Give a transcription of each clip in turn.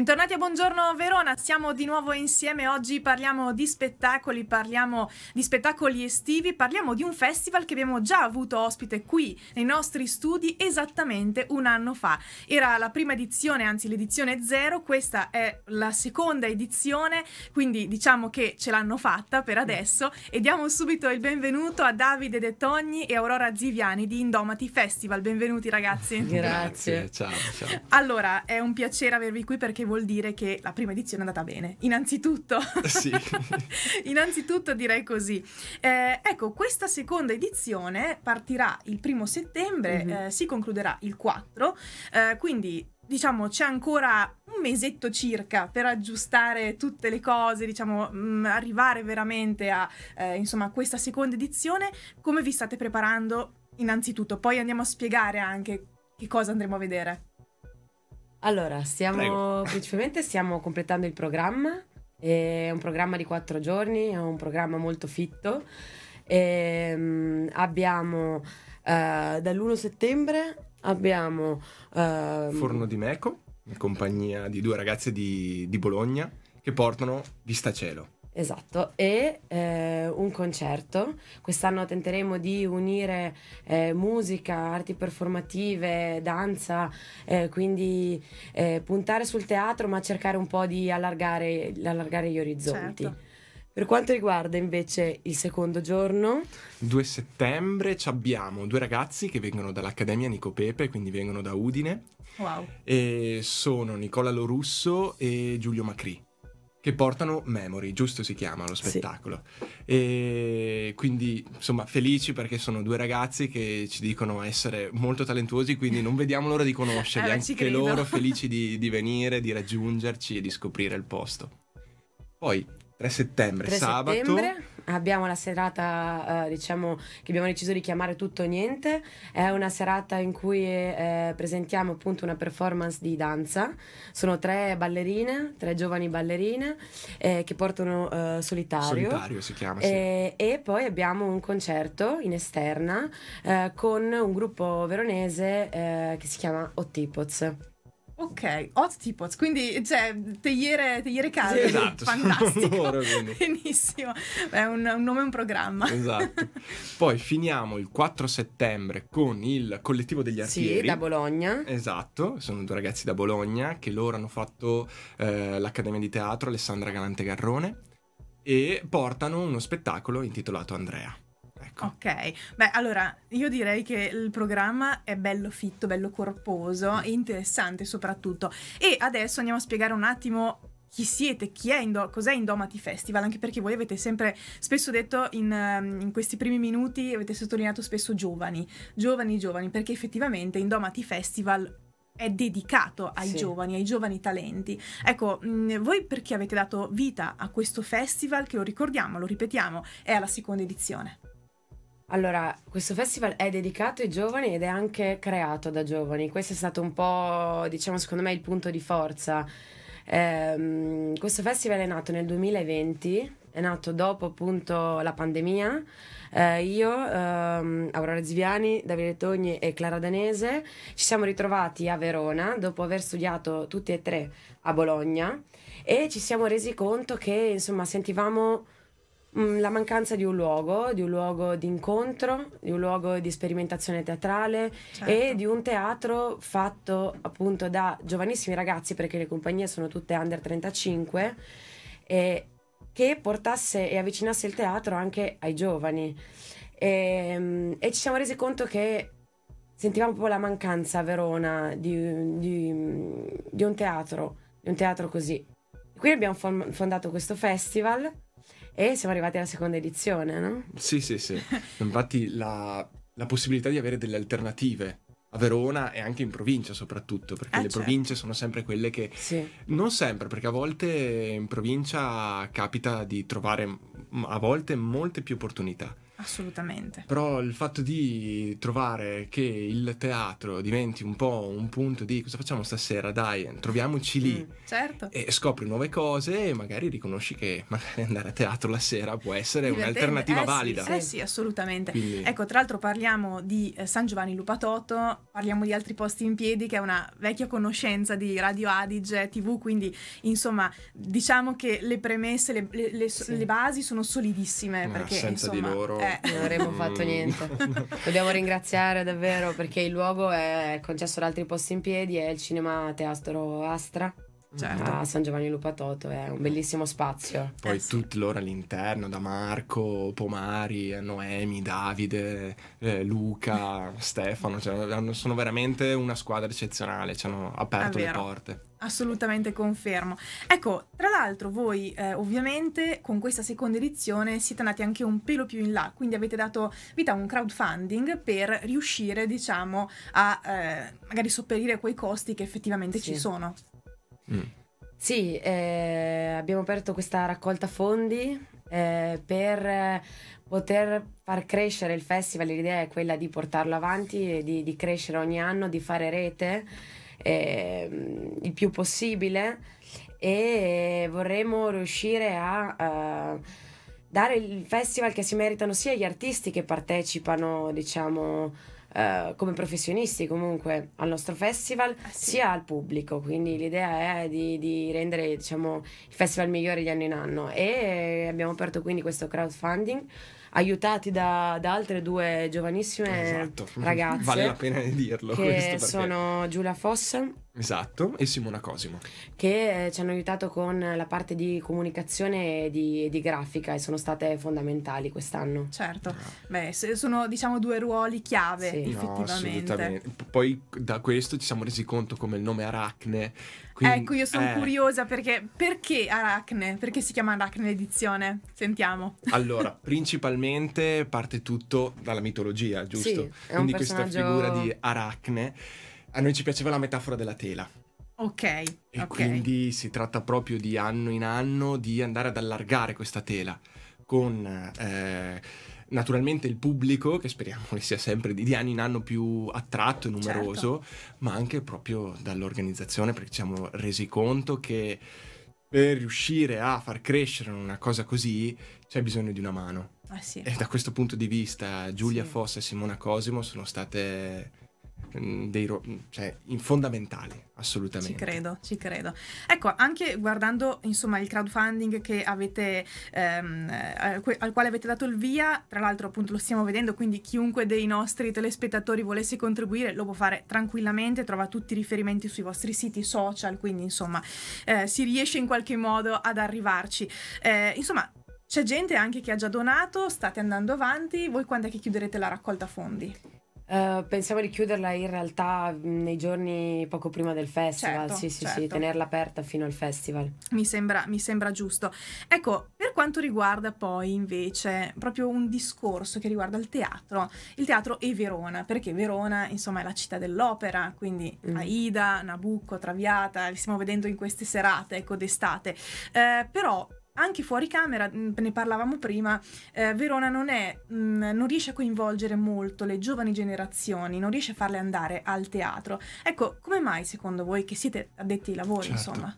Bentornati a Buongiorno Verona, siamo di nuovo insieme, oggi parliamo di spettacoli, parliamo di spettacoli estivi, parliamo di un festival che abbiamo già avuto ospite qui nei nostri studi esattamente un anno fa. Era la prima edizione, anzi l'edizione zero, questa è la seconda edizione, quindi diciamo che ce l'hanno fatta per mm. adesso e diamo subito il benvenuto a Davide De Togni e Aurora Ziviani di Indomati Festival. Benvenuti ragazzi. Grazie. Ciao, ciao. Allora, è un piacere avervi qui perché vuol dire che la prima edizione è andata bene. Innanzitutto, sì. innanzitutto direi così. Eh, ecco, questa seconda edizione partirà il primo settembre, mm-hmm. eh, si concluderà il 4, eh, quindi diciamo c'è ancora un mesetto circa per aggiustare tutte le cose, diciamo mh, mm, arrivare veramente a eh, insomma, questa seconda edizione, come vi state preparando innanzitutto, poi andiamo a spiegare anche che cosa andremo a vedere. Allora, stiamo principalmente stiamo completando il programma, è un programma di quattro giorni, è un programma molto fitto. E, ehm, abbiamo uh, eh, dall'1 settembre abbiamo uh, Forno di Meco in compagnia di due ragazze di, di Bologna che portano Vista Cielo Esatto, e eh, un concerto. Quest'anno tenteremo di unire eh, musica, arti performative, danza, eh, quindi eh, puntare sul teatro ma cercare un po' di allargare, allargare gli orizzonti. Certo. Per quanto riguarda invece il secondo giorno, 2 settembre abbiamo due ragazzi che vengono dall'Accademia Nico Pepe, quindi vengono da Udine. Wow. E sono Nicola Lorusso e Giulio Macri che portano Memory, giusto si chiama lo spettacolo. Sì. E quindi insomma felici perché sono due ragazzi che ci dicono essere molto talentuosi, quindi non vediamo l'ora di conoscerli, eh, anche loro felici di, di venire, di raggiungerci e di scoprire il posto. Poi 3 settembre, 3 sabato. Settembre abbiamo la serata, eh, diciamo, che abbiamo deciso di chiamare Tutto o Niente. È una serata in cui eh, presentiamo appunto una performance di danza. Sono tre ballerine, tre giovani ballerine eh, che portano eh, solitario. Solitario si chiama, sì. e, eh, e, poi abbiamo un concerto in esterna eh, con un gruppo veronese che si chiama Ottipoz. Ok, hot teapots, quindi cioè, teiere, teiere calde, esatto, fantastico, loro, benissimo, è un, un, nome, un programma. Esatto. Poi finiamo il 4 settembre con il collettivo degli artieri. Sì, da Bologna. Esatto, sono due ragazzi da Bologna che loro hanno fatto eh, l'Accademia di Teatro Alessandra Galante Garrone e portano uno spettacolo intitolato Andrea. Ecco. Ok, beh allora io direi che il programma è bello fitto, bello corposo, interessante soprattutto. E adesso andiamo a spiegare un attimo chi siete, chi è Indo- cos'è Indomati Festival, anche perché voi avete sempre spesso detto in, ehm, in, questi primi minuti, avete sottolineato spesso giovani, giovani, giovani, perché effettivamente Indomati Festival è dedicato ai sì. giovani, ai giovani talenti. Ecco, mh, mm, voi perché avete dato vita a questo festival che lo ricordiamo, lo ripetiamo, è alla seconda edizione? Allora, questo festival è dedicato ai giovani ed è anche creato da giovani. Questo è stato un po', diciamo, secondo me il punto di forza. Eh, questo festival è nato nel 2020, è nato dopo appunto la pandemia. Eh, io, ehm, Aurora Ziviani, Davide Togni e Clara Danese ci siamo ritrovati a Verona dopo aver studiato tutti e tre a Bologna e ci siamo resi conto che insomma sentivamo Mm, la mancanza di un luogo, di un luogo di incontro, di un luogo di sperimentazione teatrale certo. e di un teatro fatto appunto da giovanissimi ragazzi, perché le compagnie sono tutte under 35, eh, che portasse e avvicinasse il teatro anche ai giovani. E, ehm, e, ci siamo resi conto che sentivamo proprio la mancanza a Verona di, di, di un teatro, di un teatro così. Quindi abbiamo fondato questo festival e siamo arrivati alla seconda edizione, no? Sì, sì, sì. Infatti la, la possibilità di avere delle alternative a Verona e anche in provincia soprattutto, perché ah, le certo. province sono sempre quelle che... Sì. Non sempre, perché a volte in provincia capita di trovare a volte molte più opportunità. Assolutamente. Però il fatto di trovare che il teatro diventi un po' un punto di cosa facciamo stasera, dai, troviamoci lì. Mm, certo. E scopri nuove cose e magari riconosci che magari andare a teatro la sera può essere un'alternativa eh, valida. Sì, eh sì, assolutamente. Quindi... Ecco, tra l'altro parliamo di eh, San Giovanni Lupatoto, parliamo di altri posti in piedi che è una vecchia conoscenza di Radio Adige TV, quindi insomma diciamo che le premesse, le, le, le, sì. le basi sono solidissime. No, perché, senza insomma, di loro... Eh, non avremmo mm. fatto niente. Dobbiamo ringraziare davvero perché il luogo è concesso da altri posti in piedi, è il cinema Teastro Astra Certo. Cioè, mm. a eh. San Giovanni Lupatoto è un mm. bellissimo spazio. Poi eh, sì. tutti loro all'interno, da Marco, Pomari, Noemi, Davide, eh, Luca, Stefano, cioè, sono veramente una squadra eccezionale, ci hanno aperto le porte. Assolutamente confermo. Ecco, tra l'altro voi eh, ovviamente con questa seconda edizione siete andati anche un pelo più in là, quindi avete dato vita a un crowdfunding per riuscire, diciamo, a eh, magari sopperire quei costi che effettivamente sì. ci sono. Mm. Sì, eh, abbiamo aperto questa raccolta fondi eh, per poter far crescere il festival. L'idea è quella di portarlo avanti, di, di crescere ogni anno, di fare rete eh, il più possibile e vorremmo riuscire a... Uh, dare il festival che si meritano sia gli artisti che partecipano, diciamo, eh, come professionisti comunque al nostro festival ah, sì. sia al pubblico, quindi l'idea è di, di rendere diciamo, il festival migliore di anno in anno e abbiamo aperto quindi questo crowdfunding aiutati da, da, altre due giovanissime esatto. ragazze. Vale la pena di dirlo. Che sono Giulia Fossa Esatto, e Simona Cosimo. Che eh, ci hanno aiutato con la parte di comunicazione e di, di grafica e sono state fondamentali quest'anno. Certo, ah. beh, sono diciamo due ruoli chiave sì. effettivamente. No, Poi da questo ci siamo resi conto come il nome Arachne. Quindi, ecco, io sono eh... curiosa perché, perché Aracne? Perché si chiama Arachne Edizione? Sentiamo. Allora, principalmente parte tutto dalla mitologia, giusto? Sì, quindi questa figura di Arachne a noi ci piaceva la metafora della tela. Ok. E okay. quindi si tratta proprio di anno in anno di andare ad allargare questa tela con eh, naturalmente il pubblico, che speriamo che sia sempre di, di anno in anno più attratto e certo. numeroso, certo. ma anche proprio dall'organizzazione perché ci siamo resi conto che per riuscire a far crescere una cosa così c'è bisogno di una mano. Ah, sì. E da questo punto di vista Giulia sì. Fossa e Simona Cosimo sono state Mm, dei ro- mm, cioè, fondamentali, assolutamente. Ci credo, ci credo. Ecco, anche guardando insomma il crowdfunding che avete, ehm, eh, al quale avete dato il via, tra l'altro appunto lo stiamo vedendo, quindi chiunque dei nostri telespettatori volesse contribuire lo può fare tranquillamente, trova tutti i riferimenti sui vostri siti social, quindi insomma eh, si riesce in qualche modo ad arrivarci. Eh, insomma, c'è gente anche che ha già donato, state andando avanti, voi quando è che chiuderete la raccolta fondi? Uh, pensavo di chiuderla in realtà mm, nei giorni poco prima del festival, certo, sì sì certo. sì, tenerla aperta fino al festival. Mi sembra, mi sembra giusto. Ecco, per quanto riguarda poi invece proprio un discorso che riguarda il teatro, il teatro e Verona, perché Verona insomma è la città dell'opera, quindi mm. Aida, Nabucco, Traviata, li stiamo vedendo in queste serate, ecco d'estate, eh, però anche fuori camera, mm, ne parlavamo prima, eh, Verona non, è, mh, mm, non riesce a coinvolgere molto le giovani generazioni, non riesce a farle andare al teatro. Ecco, come mai secondo voi che siete addetti ai lavori, certo. insomma?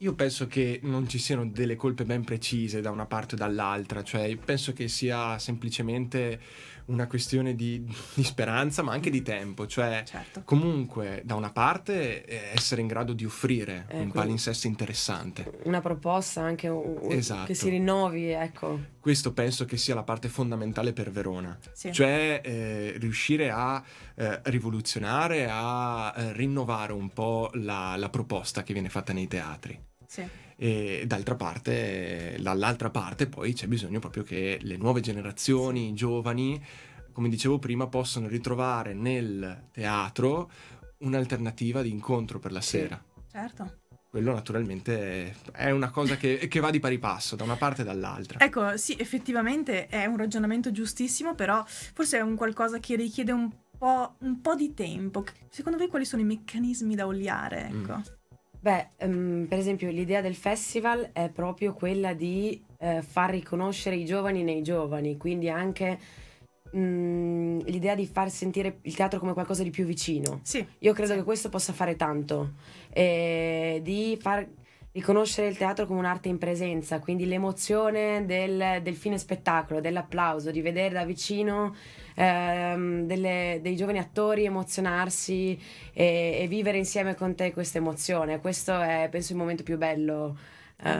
Io penso che non ci siano delle colpe ben precise da una parte o dall'altra, cioè penso che sia semplicemente una questione di, di speranza ma anche di tempo, cioè certo. comunque da una parte eh, essere in grado di offrire eh, un palinsesto interessante. Una proposta anche un, esatto. che si rinnovi, ecco. Questo penso che sia la parte fondamentale per Verona, sì. cioè eh, riuscire a eh, rivoluzionare, a eh, rinnovare un po' la, la proposta che viene fatta nei teatri. E d'altra parte, dall'altra parte poi c'è bisogno proprio che le nuove generazioni, i giovani, come dicevo prima, possano ritrovare nel teatro un'alternativa di incontro per la sì. sera. Certo quello naturalmente è una cosa che, che, va di pari passo da una parte e dall'altra. Ecco, sì, effettivamente è un ragionamento giustissimo, però forse è un qualcosa che richiede un po', un po di tempo. Secondo voi quali sono i meccanismi da oliare? Ecco. Mm. Beh, um, per esempio l'idea del festival è proprio quella di eh, far riconoscere i giovani nei giovani, quindi anche um, l'idea di far sentire il teatro come qualcosa di più vicino. Sì. Io credo sì. che questo possa fare tanto, E di far riconoscere il teatro come un'arte in presenza, quindi l'emozione del, del fine spettacolo, dell'applauso, di vedere da vicino ehm, delle, dei giovani attori emozionarsi e, e, vivere insieme con te questa emozione. Questo è, penso, il momento più bello. Uh,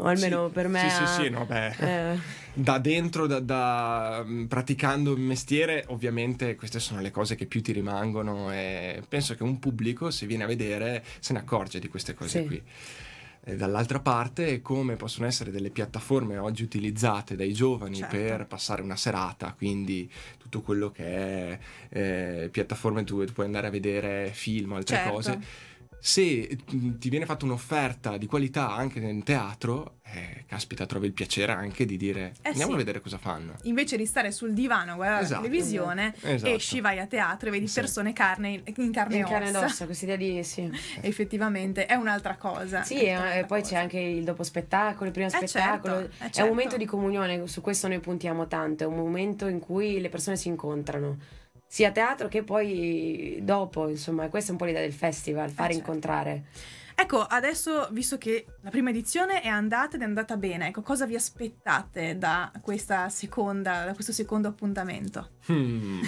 o almeno sì, per me. Sì, sì, sì, no, beh. Eh. Da dentro, da, da, mm, praticando il mestiere, ovviamente queste sono le cose che più ti rimangono e penso che un pubblico, se viene a vedere, se ne accorge di queste cose sì. qui. E eh, dall'altra parte come possono essere delle piattaforme oggi utilizzate dai giovani certo. per passare una serata, quindi tutto quello che è eh, piattaforme dove tu puoi andare a vedere film, o altre certo. cose se ti viene fatta un'offerta di qualità anche nel teatro, eh, caspita, trovi il piacere anche di dire eh andiamo sì. a vedere cosa fanno. Invece di stare sul divano a guardare esatto. la televisione, esatto. esci, vai a teatro e vedi sì. persone carne, in carne in carne ossa. ossa questa idea di sì. Effettivamente è un'altra cosa. Sì, e poi cosa. c'è anche il dopo spettacolo, il primo eh certo, spettacolo. Eh certo, è certo. un momento di comunione, su questo noi puntiamo tanto, è un momento in cui le persone si incontrano sia a teatro che poi dopo, insomma, questa è un po' l'idea del festival, far eh certo. incontrare. Ecco, adesso, visto che la prima edizione è andata ed è andata bene, ecco, cosa vi aspettate da, seconda, da questo secondo appuntamento? Hmm,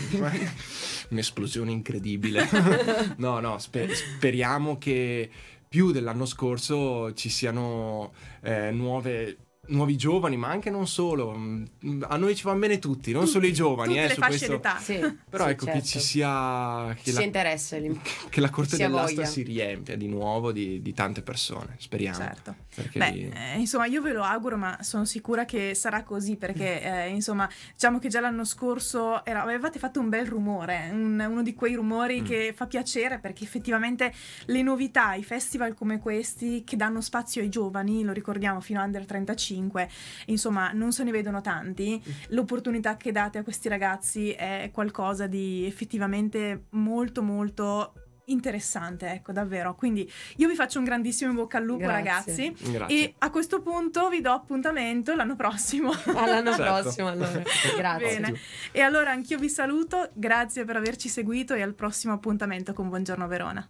un'esplosione incredibile. no, no, sper speriamo che più dell'anno scorso ci siano eh, nuove nuovi giovani, ma anche non solo. A noi ci vanno bene tutti, non tutti, solo i giovani. Tutte eh, le su fasce d'età. Sì, Però sì, ecco certo. che ci sia. Che ci la, interesse lì. Che la corte dell'asta si riempia di nuovo di, di tante persone. Speriamo. Certo. Beh, lì... eh, insomma, io ve lo auguro, ma sono sicura che sarà così perché, eh, insomma, diciamo che già l'anno scorso era, avevate fatto un bel rumore, un, uno di quei rumori mm. che fa piacere perché effettivamente le novità, i festival come questi che danno spazio ai giovani, lo ricordiamo fino a under 35 35, insomma non se ne vedono tanti, mm. l'opportunità che date a questi ragazzi è qualcosa di effettivamente molto molto interessante, ecco, davvero. Quindi io vi faccio un grandissimo in bocca al lupo, Grazie. ragazzi. Grazie. E a questo punto vi do appuntamento l'anno prossimo. All'anno certo. prossimo, allora. Grazie. Bene. E allora anch'io vi saluto. Grazie per averci seguito e al prossimo appuntamento con Buongiorno Verona.